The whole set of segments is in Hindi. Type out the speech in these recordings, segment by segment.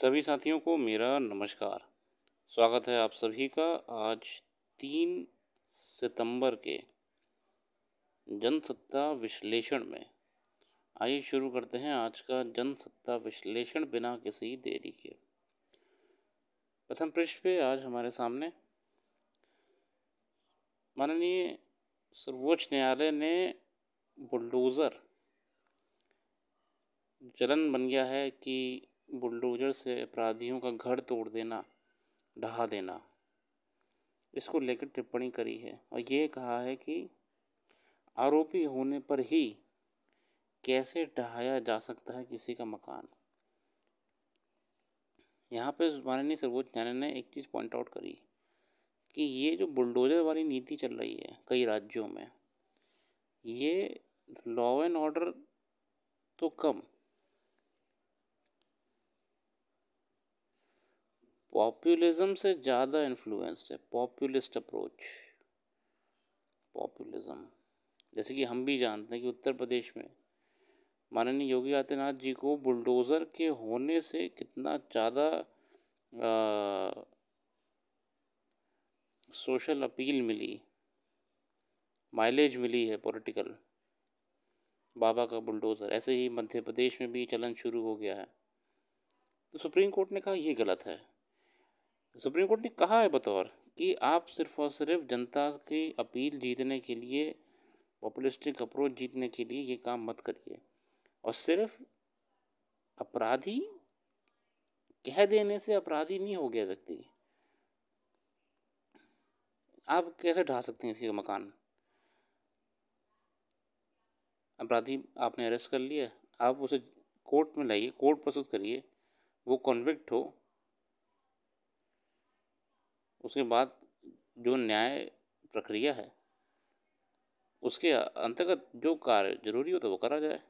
सभी साथियों को मेरा नमस्कार स्वागत है आप सभी का आज तीन सितंबर के जनसत्ता विश्लेषण में आइए शुरू करते हैं आज का जनसत्ता विश्लेषण बिना किसी देरी के प्रथम पृष्ठ पे आज हमारे सामने माननीय सर्वोच्च न्यायालय ने बुलडोज़र चलन बन गया है कि बुलडोजर से अपराधियों का घर तोड़ देना ढहा देना इसको लेकर टिप्पणी करी है और ये कहा है कि आरोपी होने पर ही कैसे ढहाया जा सकता है किसी का मकान यहाँ पे माननीय सर्वोच्च न्यायालय ने एक चीज़ पॉइंट आउट करी कि ये जो बुलडोजर वाली नीति चल रही है कई राज्यों में ये लॉ एंड ऑर्डर तो कम पॉपुलिज्म से ज़्यादा इन्फ्लुएंस है पॉपुलिस्ट अप्रोच पॉपुलिज्म जैसे कि हम भी जानते हैं कि उत्तर प्रदेश में माननीय योगी आदित्यनाथ जी को बुलडोज़र के होने से कितना ज़्यादा सोशल अपील मिली माइलेज मिली है पॉलिटिकल बाबा का बुलडोज़र ऐसे ही मध्य प्रदेश में भी चलन शुरू हो गया है तो सुप्रीम कोर्ट ने कहा ये गलत है सुप्रीम कोर्ट ने कहा है बतौर कि आप सिर्फ और सिर्फ जनता की अपील जीतने के लिए पॉपुलिस्टिक अप्रोच जीतने के लिए ये काम मत करिए और सिर्फ अपराधी कह देने से अपराधी नहीं हो गया व्यक्ति आप कैसे ढा सकते हैं किसी का मकान अपराधी आपने अरेस्ट कर लिया आप उसे कोर्ट में लाइए कोर्ट प्रस्तुत करिए वो कॉन्विक्ट हो उसके बाद जो न्याय प्रक्रिया है उसके अंतर्गत जो कार्य जरूरी हो तो वो करा जाए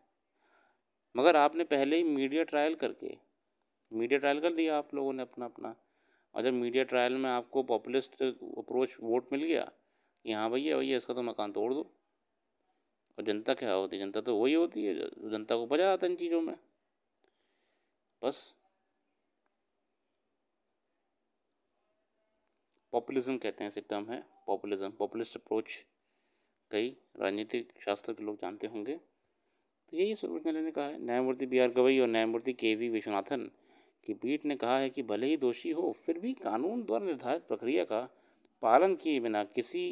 मगर आपने पहले ही मीडिया ट्रायल करके मीडिया ट्रायल कर दिया आप लोगों ने अपना अपना और जब मीडिया ट्रायल में आपको पॉपुलिस्ट अप्रोच वोट मिल गया कि हाँ भैया भैया इसका तो मकान तोड़ दो और जनता क्या होती है जनता तो वही होती है जनता को मजा आता है इन चीज़ों में बस पॉपुलिज्म कहते हैं इसे टर्म है पॉपुलिज्म पॉपुलिस्ट अप्रोच कई राजनीतिक शास्त्र के लोग जानते होंगे तो यही सर्वोच्च न्यायालय ने कहा है न्यायमूर्ति बी आर गवई और न्यायमूर्ति के वी विश्वनाथन की पीठ ने कहा है कि भले ही दोषी हो फिर भी कानून द्वारा निर्धारित प्रक्रिया का पालन किए बिना किसी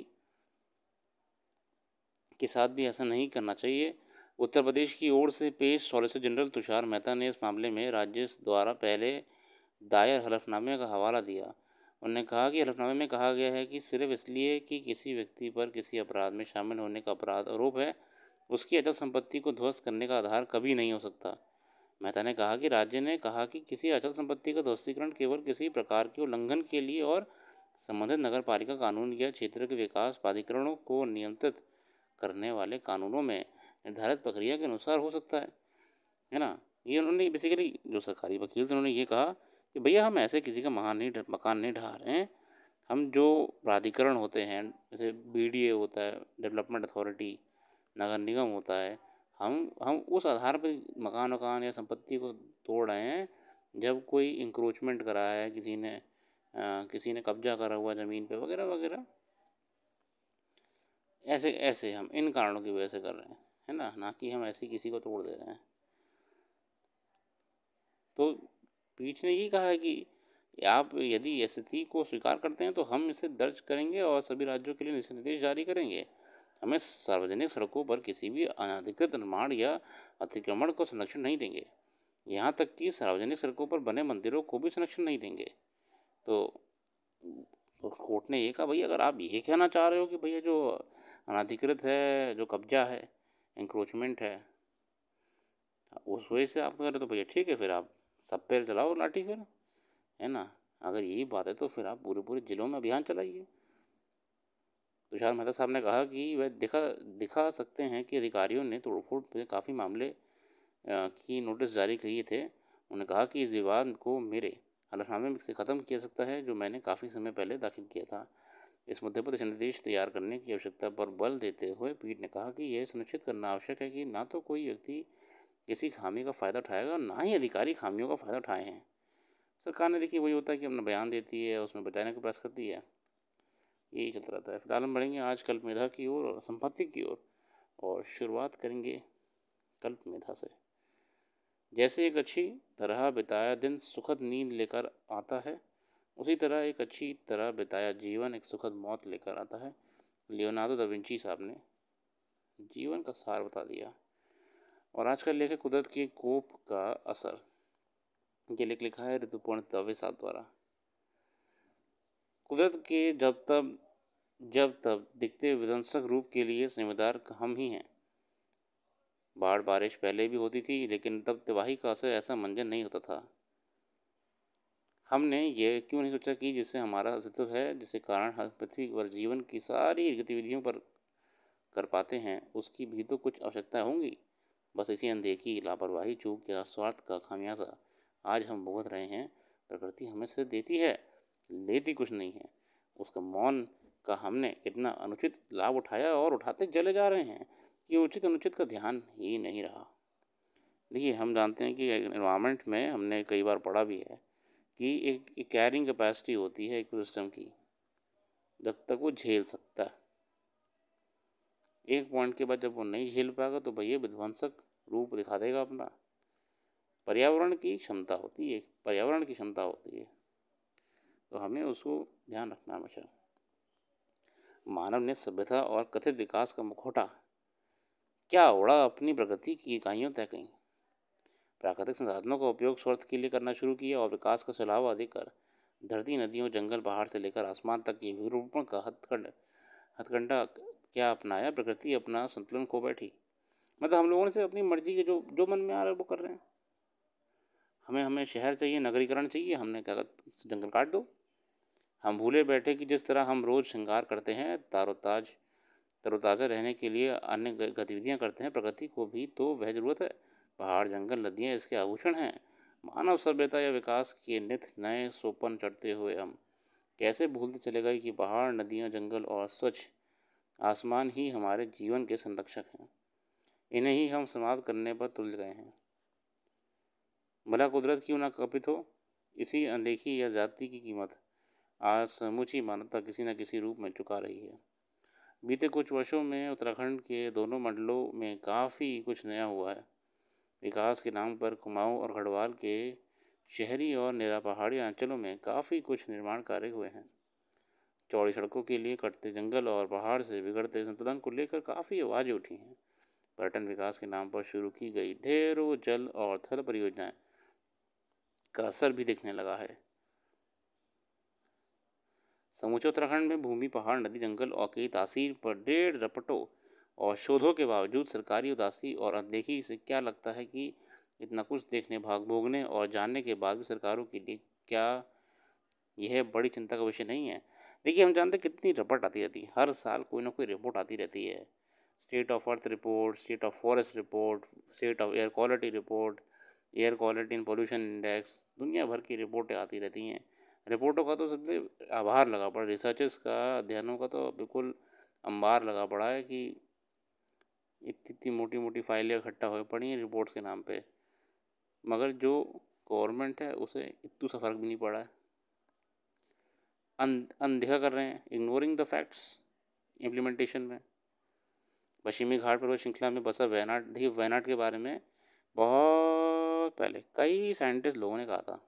के साथ भी ऐसा नहीं करना चाहिए उत्तर प्रदेश की ओर से पेश सॉलिसिटर जनरल तुषार मेहता ने इस मामले में राज्य द्वारा पहले दायर हलफनामे का हवाला दिया उन्होंने कहा कि हलफनामे में कहा गया है कि सिर्फ इसलिए कि किसी व्यक्ति पर किसी अपराध में शामिल होने का अपराध आरोप है उसकी अचल संपत्ति को ध्वस्त करने का आधार कभी नहीं हो सकता मेहता ने कहा कि राज्य ने कहा कि किसी अचल संपत्ति का ध्वस्तीकरण केवल किसी प्रकार के उल्लंघन के लिए और संबंधित नगर पालिका कानून या क्षेत्र के विकास प्राधिकरणों को नियंत्रित करने वाले कानूनों में निर्धारित प्रक्रिया के अनुसार हो सकता है है ना ये उन्होंने बेसिकली जो सरकारी वकील थे उन्होंने ये कहा कि भैया हम ऐसे किसी का महान नहीं मकान नहीं ढहा रहे हैं हम जो प्राधिकरण होते हैं जैसे बी होता है डेवलपमेंट अथॉरिटी नगर निगम होता है हम हम उस आधार पर मकान वकान या संपत्ति को तोड़ रहे हैं जब कोई इंक्रोचमेंट करा है किसी ने आ, किसी ने कब्जा करा हुआ ज़मीन पे वगैरह वगैरह ऐसे ऐसे हम इन कारणों की वजह से कर रहे हैं है ना ना कि हम ऐसे किसी को तोड़ दे रहे हैं तो पीठ ने ही कहा है कि आप यदि एस को स्वीकार करते हैं तो हम इसे दर्ज करेंगे और सभी राज्यों के लिए निर्देश जारी करेंगे हमें सार्वजनिक सड़कों पर किसी भी अनाधिकृत निर्माण या अतिक्रमण को संरक्षण नहीं देंगे यहाँ तक कि सार्वजनिक सड़कों पर बने मंदिरों को भी संरक्षण नहीं देंगे तो कोर्ट ने ये कहा भाई अगर आप ये कहना चाह रहे हो कि भैया जो अनाधिकृत है जो कब्जा है इंक्रोचमेंट है उस वजह से आप कह रहे तो भैया ठीक है फिर आप सब पैर चलाओ लाठी फिर है ना अगर यही बात है तो फिर आप पूरे पूरे ज़िलों में अभियान चलाइए तुषार मेहता साहब ने कहा कि वह दिखा दिखा सकते हैं कि अधिकारियों ने तोड़फोड़ पर काफ़ी मामले की नोटिस जारी किए थे उन्होंने कहा कि इस विवाद को मेरे हलफनामे से ख़त्म किया सकता है जो मैंने काफ़ी समय पहले दाखिल किया था इस मुद्दे पर दिशानिर्देश तैयार करने की आवश्यकता पर बल देते हुए पीठ ने कहा कि यह सुनिश्चित करना आवश्यक है कि ना तो कोई व्यक्ति किसी खामी का फ़ायदा उठाएगा और ना ही अधिकारी खामियों का फ़ायदा उठाए हैं सरकार ने देखिए वही होता है कि अपना बयान देती है उसमें बचाने का प्रयास करती है यही चलता रहता है फिलहाल हम बढ़ेंगे आज कल्प मेधा की ओर और संपत्ति की ओर और, शुरुआत करेंगे कल्प मेधा से जैसे एक अच्छी तरह बिताया दिन सुखद नींद लेकर आता है उसी तरह एक अच्छी तरह बिताया जीवन एक सुखद मौत लेकर आता है लियोनार्डो दा विंची साहब ने जीवन का सार बता दिया और आज का लेख है कुदरत के कोप का असर ये लेख लिखा है ऋतुपूर्ण दवे साहब द्वारा कुदरत के जब तब जब तब दिखते विध्वंसक रूप के लिए जिम्मेदार हम ही हैं बाढ़ बारिश पहले भी होती थी लेकिन तब तबाही का असर ऐसा मंजर नहीं होता था हमने यह क्यों नहीं सोचा कि जिससे हमारा अस्तित्व है जिसके कारण हम पृथ्वी पर जीवन की सारी गतिविधियों पर कर पाते हैं उसकी भी तो कुछ आवश्यकता होंगी बस इसी अनदेखी लापरवाही चूक या स्वार्थ का खामियाजा आज हम भुगत रहे हैं प्रकृति हमें से देती है लेती कुछ नहीं है उसका मौन का हमने इतना अनुचित लाभ उठाया और उठाते चले जा रहे हैं कि उचित अनुचित का ध्यान ही नहीं रहा देखिए हम जानते हैं कि इन्वामेंट में हमने कई बार पढ़ा भी है कि एक, एक कैरिंग कैपेसिटी होती है एक सिस्टम की जब तक वो झेल सकता है एक पॉइंट के बाद जब वो नहीं झेल पाएगा तो भैया विध्वंसक रूप दिखा देगा अपना पर्यावरण की क्षमता होती है पर्यावरण की क्षमता होती है तो हमें उसको ध्यान रखना हमेशा मानव ने सभ्यता और कथित विकास का मुखौटा क्या उड़ा अपनी प्रगति की इकाइयों तय कहीं प्राकृतिक संसाधनों का उपयोग स्वार्थ के लिए करना शुरू किया और विकास का सलावा देकर धरती नदियों जंगल पहाड़ से लेकर आसमान तक के विरूपण का हथकंड हथकंडा क्या अपनाया प्रकृति अपना संतुलन खो बैठी मतलब हम लोगों ने से अपनी मर्जी के जो जो मन में आ रहा है वो कर रहे हैं हमें हमें शहर चाहिए नगरीकरण चाहिए हमने क्या जंगल काट दो हम भूले बैठे कि जिस तरह हम रोज़ श्रृंगार करते हैं तारोताज तरोताज़ा रहने के लिए अन्य गतिविधियाँ करते हैं प्रकृति को भी तो वह ज़रूरत है पहाड़ जंगल नदियाँ इसके आभूषण हैं मानव सभ्यता या विकास के नित नए सोपन चढ़ते हुए हम कैसे भूलते चले गए कि पहाड़ नदियाँ जंगल और स्वच्छ आसमान ही हमारे जीवन के संरक्षक हैं इन्हें ही हम समाप्त करने पर तुल गए हैं भला कुदरत क्यों ना कपित हो इसी अनदेखी या जाति की कीमत आज समूची मानवता किसी न किसी रूप में चुका रही है बीते कुछ वर्षों में उत्तराखंड के दोनों मंडलों में काफ़ी कुछ नया हुआ है विकास के नाम पर कुमाऊं और गढ़वाल के शहरी और निरा पहाड़ी अंचलों में काफ़ी कुछ निर्माण कार्य हुए हैं चौड़ी सड़कों के लिए कटते जंगल और पहाड़ से बिगड़ते संतुलन को लेकर काफ़ी आवाज़ें उठी हैं पर्यटन विकास के नाम पर शुरू की गई ढेरों जल और थल परियोजनाएं का असर भी देखने लगा है समूचे उत्तराखंड में भूमि पहाड़ नदी जंगल और कई तासीर पर डेढ़ रपटों और शोधों के बावजूद सरकारी उदासी और अनदेखी से क्या लगता है कि इतना कुछ देखने भाग भोगने और जानने के बाद भी सरकारों के लिए क्या यह बड़ी चिंता का विषय नहीं है देखिए हम जानते कितनी रिपोर्ट आती रहती है हर साल कोई ना कोई रिपोर्ट आती रहती है state of earth report state of forest report state of air quality report air quality and pollution index दुनिया भर की रिपोर्टें आती रहती हैं रिपोर्टों का तो सबसे आभार लगा पड़ा रिसर्चेस का अध्ययनों का तो बिल्कुल अंबार लगा पड़ा है कि इतनी इतनी मोटी मोटी फाइलें इकट्ठा हो पड़ी हैं रिपोर्ट्स के नाम पे मगर जो गवर्नमेंट है उसे इतू सा फर्क भी नहीं पड़ा है अन अनदेखा कर रहे हैं इग्नोरिंग द फैक्ट्स इम्प्लीमेंटेशन में पश्चिमी घाट पर्वत श्रृंखला में बसा वैनाड देखिए वैनाड के बारे में बहुत पहले कई साइंटिस्ट लोगों ने कहा था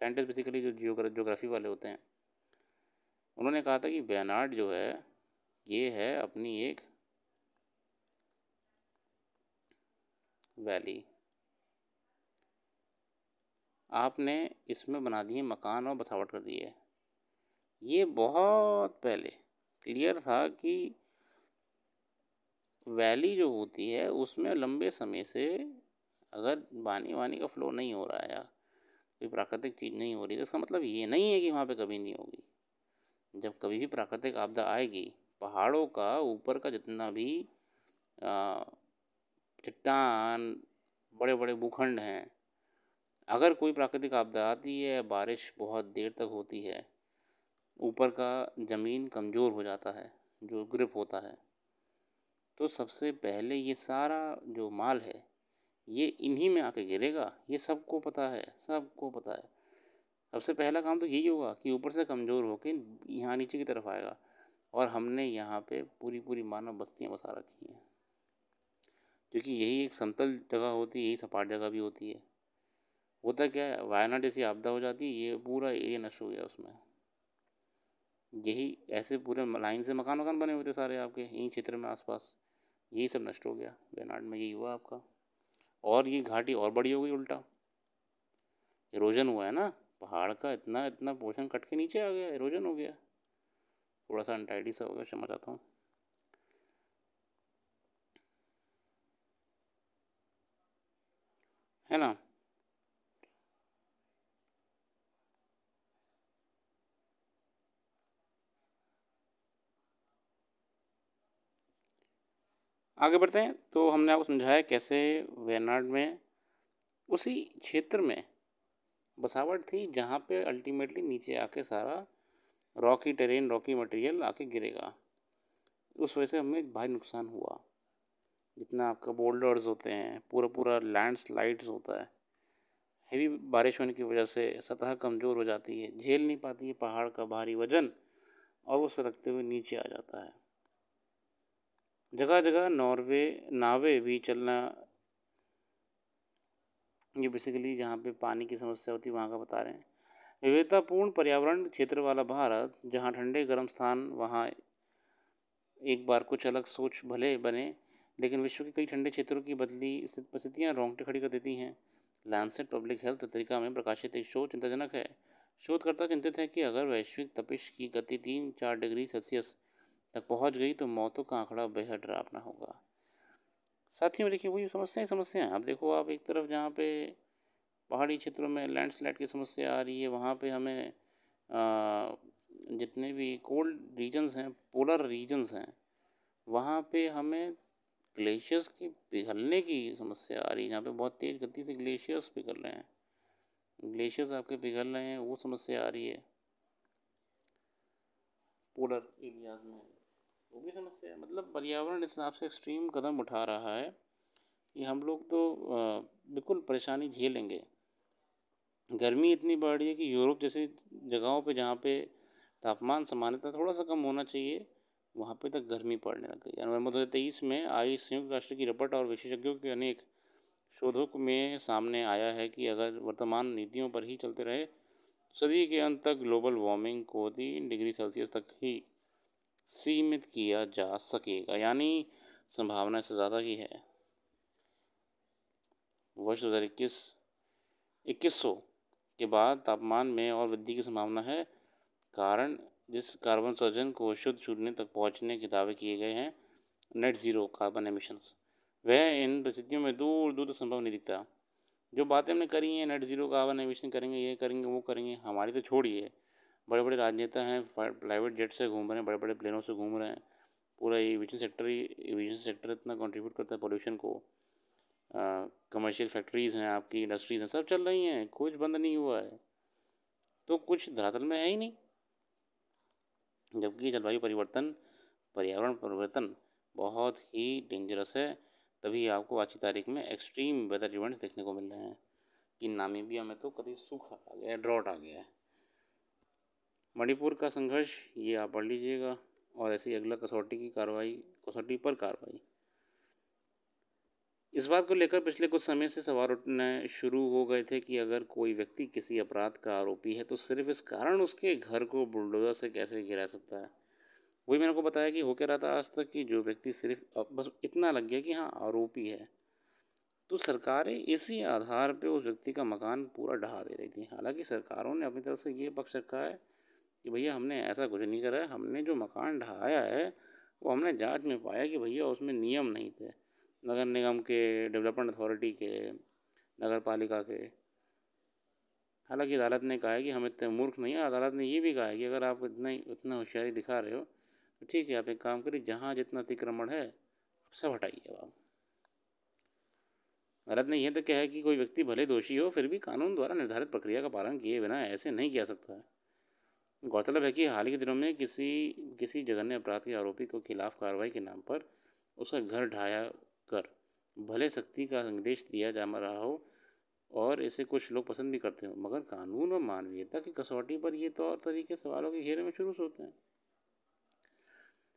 साइंटिस्ट बेसिकली जो जियोग्राफी जोग्रा, वाले होते हैं उन्होंने कहा था कि वैनाड जो है ये है अपनी एक वैली आपने इसमें बना दिए मकान और बसावट कर दी है ये बहुत पहले क्लियर था कि वैली जो होती है उसमें लंबे समय से अगर पानी वानी का फ्लो नहीं हो रहा है कोई प्राकृतिक चीज़ नहीं हो रही तो इसका मतलब ये नहीं है कि वहाँ पे कभी नहीं होगी जब कभी भी प्राकृतिक आपदा आएगी पहाड़ों का ऊपर का जितना भी चट्टान बड़े बड़े भूखंड हैं अगर कोई प्राकृतिक आपदा आती है बारिश बहुत देर तक होती है ऊपर का ज़मीन कमज़ोर हो जाता है जो ग्रिप होता है तो सबसे पहले ये सारा जो माल है ये इन्हीं में आके गिरेगा ये सबको पता है सबको पता है सबसे पहला काम तो यही होगा कि ऊपर से कमज़ोर होकर यहाँ नीचे की तरफ आएगा और हमने यहाँ पे पूरी पूरी मानव बस्तियाँ बसा रखी हैं क्योंकि यही एक समतल जगह होती है यही सपाट जगह भी होती है होता क्या है वायनाड जैसी आपदा हो जाती है ये पूरा एरिया नष्ट हो गया उसमें यही ऐसे पूरे लाइन से मकान वकान बने हुए थे सारे आपके यहीं क्षेत्र में आसपास यही सब नष्ट हो गया वेनाड में यही हुआ आपका और ये घाटी और बड़ी हो गई उल्टा इरोजन हुआ है ना पहाड़ का इतना इतना पोर्शन कट के नीचे आ गया इरोजन हो गया थोड़ा सा अनटाइडी सा हो गया समझ आता हूँ है ना आगे बढ़ते हैं तो हमने आपको समझाया कैसे वेनाड में उसी क्षेत्र में बसावट थी जहाँ पे अल्टीमेटली नीचे आके सारा रॉकी टेरेन रॉकी मटेरियल आके गिरेगा उस वजह से हमें भारी नुकसान हुआ जितना आपका बोल्डर्स होते हैं पूरा पूरा लैंड स्लाइड्स होता है हैवी बारिश होने की वजह से सतह कमज़ोर हो जाती है झेल नहीं पाती है पहाड़ का भारी वजन और वो सरकते हुए नीचे आ जाता है जगह जगह नॉर्वे नावे भी चलना ये बेसिकली जहाँ पे पानी की समस्या होती है वहाँ का बता रहे हैं विविधतापूर्ण पर्यावरण क्षेत्र वाला भारत जहाँ ठंडे गर्म स्थान वहाँ एक बार कुछ अलग सोच भले बने लेकिन विश्व के कई ठंडे क्षेत्रों की बदली परिस्थितियाँ रोंगटे खड़ी कर देती हैं लैंसेट पब्लिक हेल्थ पत्रिका में प्रकाशित एक शोध चिंताजनक है शोधकर्ता चिंतित है कि अगर वैश्विक तपिश की गति तीन चार डिग्री सेल्सियस तक पहुंच गई तो मौतों का आंकड़ा बेहद डरावना होगा साथियों देखिए वही समस्याएं समस्याएं आप देखो आप एक तरफ जहाँ पे पहाड़ी क्षेत्रों में लैंडस्लाइड की समस्या आ रही है वहाँ पे हमें जितने भी कोल्ड रीजन्स हैं पोलर रीजन्स हैं वहाँ पे हमें ग्लेशियर्स की पिघलने की समस्या आ रही है जहाँ पे बहुत तेज़ गति से ग्लेशियर्स पिघल रहे हैं ग्लेशियर्स आपके पिघल रहे हैं वो समस्या आ रही है पोलर एरियाज में वो भी समस्या है मतलब पर्यावरण इस हिसाब से एक्सट्रीम कदम उठा रहा है कि हम लोग तो बिल्कुल परेशानी झेलेंगे गर्मी इतनी बढ़ रही है कि यूरोप जैसी जगहों पे जहाँ पे तापमान सामान्यतः थोड़ा सा कम होना चाहिए वहाँ पे तक गर्मी पड़ने लग गई नवंबर दो हज़ार तेईस में आई संयुक्त राष्ट्र की रिपोर्ट और विशेषज्ञों के अनेक शोधों में सामने आया है कि अगर वर्तमान नीतियों पर ही चलते रहे सदी के अंत तक ग्लोबल वार्मिंग को तीन डिग्री सेल्सियस तक ही सीमित किया जा सकेगा यानी संभावना इससे ज़्यादा ही है वर्ष दो हज़ार इक्कीस इक्कीस सौ के बाद तापमान में और वृद्धि की संभावना है कारण जिस कार्बन सर्जन को शुद्ध शून्य तक पहुंचने के दावे किए गए हैं नेट ज़ीरो कार्बन एमिशंस वह इन परिस्थितियों में दूर दूर तक संभव नहीं दिखता जो बातें हमने करी हैं नेट ज़ीरो कार्बन एमिशन करेंगे ये करेंगे वो करेंगे हमारी तो छोड़िए बड़े बड़े राजनेता हैं प्राइवेट जेट से घूम रहे हैं बड़े बड़े प्लेनों से घूम रहे हैं पूरा एविएशन सेक्टर ही एविएशन सेक्टर इतना कंट्रीब्यूट करता है पोल्यूशन को कमर्शियल फैक्ट्रीज़ हैं आपकी इंडस्ट्रीज़ हैं सब चल रही हैं कुछ बंद नहीं हुआ है तो कुछ धरातल में है ही नहीं जबकि जलवायु परिवर्तन पर्यावरण परिवर्तन बहुत ही डेंजरस है तभी आपको आज की तारीख में एक्सट्रीम वेदर इवेंट्स देखने को मिल रहे हैं कि नामीबिया में तो कभी सूखा आ गया ड्रॉट आ गया है मणिपुर का संघर्ष ये आप पढ़ लीजिएगा और ऐसी अगला कसौटी की कार्रवाई कसौटी पर कार्रवाई इस बात को लेकर पिछले कुछ समय से सवाल उठने शुरू हो गए थे कि अगर कोई व्यक्ति किसी अपराध का आरोपी है तो सिर्फ इस कारण उसके घर को बुलडोज़र से कैसे गिरा सकता है वही मैंने को बताया कि हो क्या रहा था आज तक कि जो व्यक्ति सिर्फ बस इतना लग गया कि हाँ आरोपी है तो सरकारें इसी आधार पर उस व्यक्ति का मकान पूरा ढहा दे रही थी हालांकि सरकारों ने अपनी तरफ से ये पक्ष रखा है कि भैया हमने ऐसा कुछ नहीं करा है हमने जो मकान ढहाया है वो हमने जांच में पाया कि भैया उसमें नियम नहीं थे नगर निगम के डेवलपमेंट अथॉरिटी के नगर पालिका के हालांकि अदालत ने कहा है कि हम इतने मूर्ख नहीं हैं अदालत ने ये भी कहा है कि अगर आप इतना उतना होशियारी दिखा रहे हो तो ठीक है आप एक काम करिए जहाँ जितना अतिक्रमण है आप सब हटाइए अब आप अदालत ने यह तो कहा है कि कोई व्यक्ति भले दोषी हो फिर भी कानून द्वारा निर्धारित प्रक्रिया का पालन किए बिना ऐसे नहीं किया सकता है गौरतलब है कि हाल के दिनों में किसी किसी जघन्य अपराध के आरोपी को खिलाफ कार्रवाई के नाम पर उसका घर ढाया कर भले सख्ती का संदेश दिया जा रहा हो और इसे कुछ लोग पसंद भी करते हो मगर कानून और मानवीयता की कसौटी पर ये तौर तो तरीके सवालों के घेरे में शुरू से होते हैं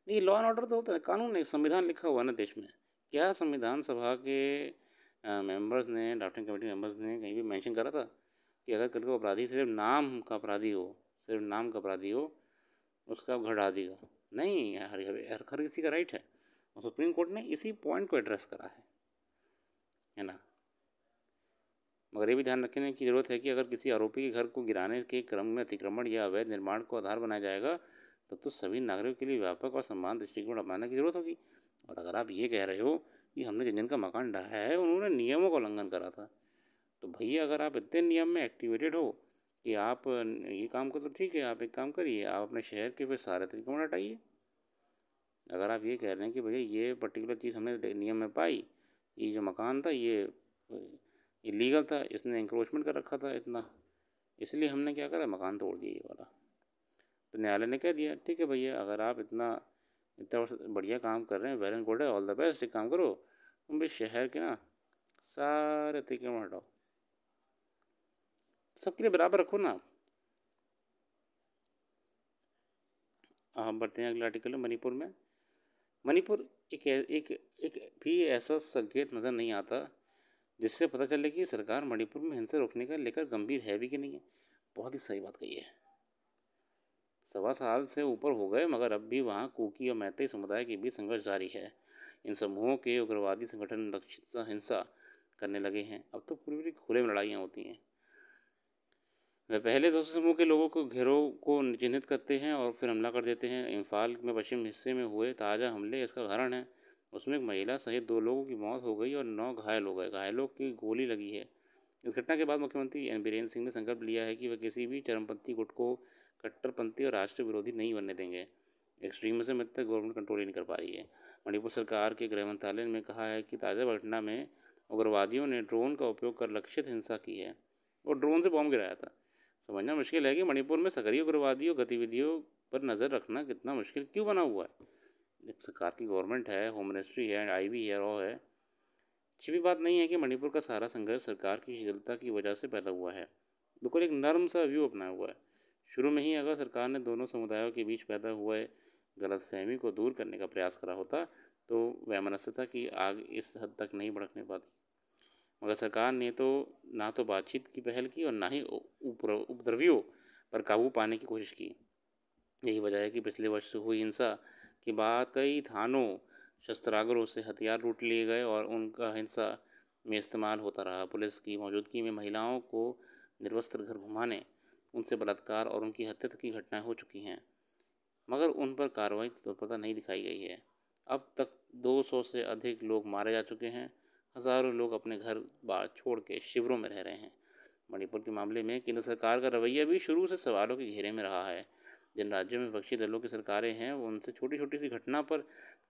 नहीं लॉ एंड ऑर्डर तो होता है कानून नहीं संविधान लिखा हुआ ना देश में क्या संविधान सभा के मेंबर्स ने ड्राफ्टिंग कमेटी मेंबर्स ने कहीं भी मेंशन करा था कि अगर कल को अपराधी सिर्फ नाम का अपराधी हो सिर्फ नाम का अपराधी हो उसका आप घटा देगा नहीं हर हर हर किसी का राइट है और सुप्रीम कोर्ट ने इसी पॉइंट को एड्रेस करा है है ना मगर ये भी ध्यान रखने की जरूरत है कि अगर किसी आरोपी के घर को गिराने के क्रम में अतिक्रमण या अवैध निर्माण को आधार बनाया जाएगा तब तो, तो सभी नागरिकों के लिए व्यापक और सम्मान दृष्टिकोण अपनाने की जरूरत होगी और अगर आप ये कह रहे हो कि हमने जिन जिनका मकान ढाया है उन्होंने नियमों का उल्लंघन करा था तो भैया अगर आप इतने नियम में एक्टिवेटेड हो कि आप ये काम करो तो ठीक है आप एक काम करिए आप अपने शहर के फिर सारे तरीक़ों में हटाइए अगर आप ये कह रहे हैं कि भैया ये पर्टिकुलर चीज़ हमने नियम में पाई ये जो मकान था ये इलीगल था इसने इंक्रोचमेंट कर रखा था इतना इसलिए हमने क्या करा मकान तोड़ दिया ये वाला तो न्यायालय ने कह दिया ठीक है भैया अगर आप इतना इतना बढ़िया काम कर रहे हैं वेल एंड गुड है ऑल द बेस्ट एक काम करो तुम भी शहर के ना सारे तरीके में हटाओ सबके लिए बराबर रखो ना आप हम बढ़ते हैं अगले आर्टिकल में मणिपुर में मणिपुर एक एक एक भी ऐसा संकेत नज़र नहीं आता जिससे पता चले कि सरकार मणिपुर में हिंसा रोकने का लेकर गंभीर है भी कि नहीं है बहुत ही सही बात कही है सवा साल से ऊपर हो गए मगर अब भी वहाँ कुकी और मैते समुदाय के बीच संघर्ष जारी है इन समूहों के उग्रवादी संगठन लक्षित हिंसा करने लगे हैं अब तो पूरी पूरी खुले में लड़ाइयाँ होती हैं वे पहले दोस्तों समूह के लोगों को घेरों को चिन्हित करते हैं और फिर हमला कर देते हैं इम्फाल में पश्चिम हिस्से में हुए ताज़ा हमले इसका कारण है उसमें एक महिला सहित दो लोगों की मौत हो गई और नौ घायल हो गए घायलों की गोली लगी है इस घटना के बाद मुख्यमंत्री एन बीरेन्द्र सिंह ने संकल्प लिया है कि वह किसी भी चरमपंथी गुट को कट्टरपंथी और राष्ट्र विरोधी नहीं बनने देंगे से तक गवर्नमेंट कंट्रोल ही नहीं कर पा रही है मणिपुर सरकार के गृह मंत्रालय ने कहा है कि ताज़ा घटना में उग्रवादियों ने ड्रोन का उपयोग कर लक्षित हिंसा की है और ड्रोन से बॉम्ब गिराया था समझना मुश्किल है कि मणिपुर में सक्रिय उग्रवादियों गतिविधियों पर नज़र रखना कितना मुश्किल क्यों बना हुआ है सरकार की गवर्नमेंट है होम मिनिस्ट्री है आई बी है रॉ है अच्छी भी बात नहीं है कि मणिपुर का सारा संघर्ष सरकार की शीतलता की वजह से पैदा हुआ है बिल्कुल एक नर्म सा व्यू अपनाया हुआ है शुरू में ही अगर सरकार ने दोनों समुदायों के बीच पैदा हुए गलत फहमी को दूर करने का प्रयास करा होता तो वह वैमनस्यता की आग इस हद तक नहीं भड़कने पाती मगर सरकार ने तो ना तो बातचीत की पहल की और ना ही उपद्रवियों पर काबू पाने की कोशिश की यही वजह है कि पिछले वर्ष हुई हिंसा के बाद कई थानों शस्त्रागरों से हथियार लूट लिए गए और उनका हिंसा में इस्तेमाल होता रहा पुलिस की मौजूदगी में महिलाओं को निर्वस्त्र घर घुमाने उनसे बलात्कार और उनकी हत्या की घटनाएं हो चुकी हैं मगर उन पर कार्रवाई तत्परता तो नहीं दिखाई गई है अब तक 200 से अधिक लोग मारे जा चुके हैं हज़ारों लोग अपने घर बार छोड़ के शिविरों में रह रहे हैं मणिपुर के मामले में केंद्र सरकार का रवैया भी शुरू से सवालों के घेरे में रहा है जिन राज्यों में विपक्षी दलों की सरकारें हैं वो उनसे छोटी छोटी सी घटना पर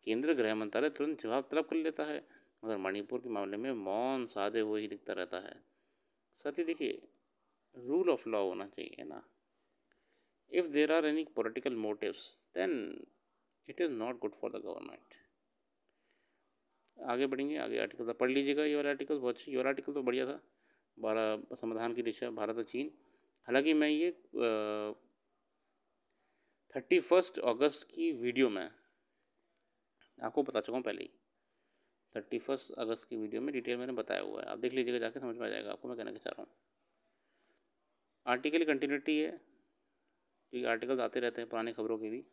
केंद्रीय गृह मंत्रालय तुरंत जवाब तलब कर लेता है मगर मणिपुर के मामले में मौन साधे हुए ही दिखता रहता है साथ ही देखिए रूल ऑफ लॉ होना चाहिए ना if there are any political motives then it is not good for the government आगे बढ़ेंगे आगे आर्टिकल था तो पढ़ लीजिएगा ये वाला आर्टिकल बहुत अच्छी ये वाला आर्टिकल तो बढ़िया था बारह समाधान की दिशा भारत और चीन हालांकि मैं ये थर्टी फर्स्ट अगस्त की वीडियो में आपको बता चुका हूँ पहले ही थर्टी फर्स्ट अगस्त की वीडियो में डिटेल मैंने बताया हुआ है आप देख लीजिएगा जाके समझ में आ जाएगा आपको मैं कहना चाह रहा हूँ आर्टिकल कंटिन्यूटी है क्योंकि आर्टिकल्स आते रहते हैं पुराने खबरों के भी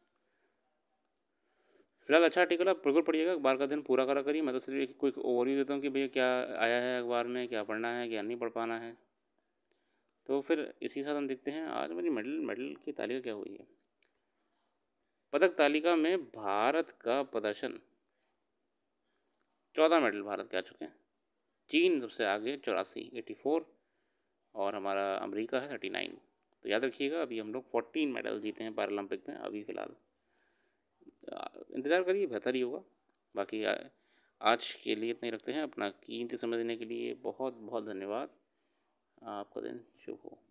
फिलहाल अच्छा आर्टिकल आप बिल्कुल पढ़िएगा अखबार का दिन पूरा करा करिए मैं तो सिर्फ एक ओवर ओवरव्यू देता हूँ कि भैया क्या आया है अखबार में क्या पढ़ना है क्या नहीं पढ़ पाना है तो फिर इसी साथ हम देखते हैं आज मेरी मेडल मेडल की तालिका क्या हुई है पदक तालिका में भारत का प्रदर्शन चौदह मेडल भारत के आ चुके हैं चीन सबसे आगे चौरासी एटी फोर और हमारा अमेरिका है थर्टी नाइन तो याद रखिएगा अभी हम लोग फोर्टीन मेडल जीते हैं पैरालंपिक में अभी फ़िलहाल इंतज़ार करिए बेहतर ही होगा बाकी आज के लिए इतना ही रखते हैं अपना कीमती समझने के लिए बहुत बहुत धन्यवाद आपका दिन शुभ हो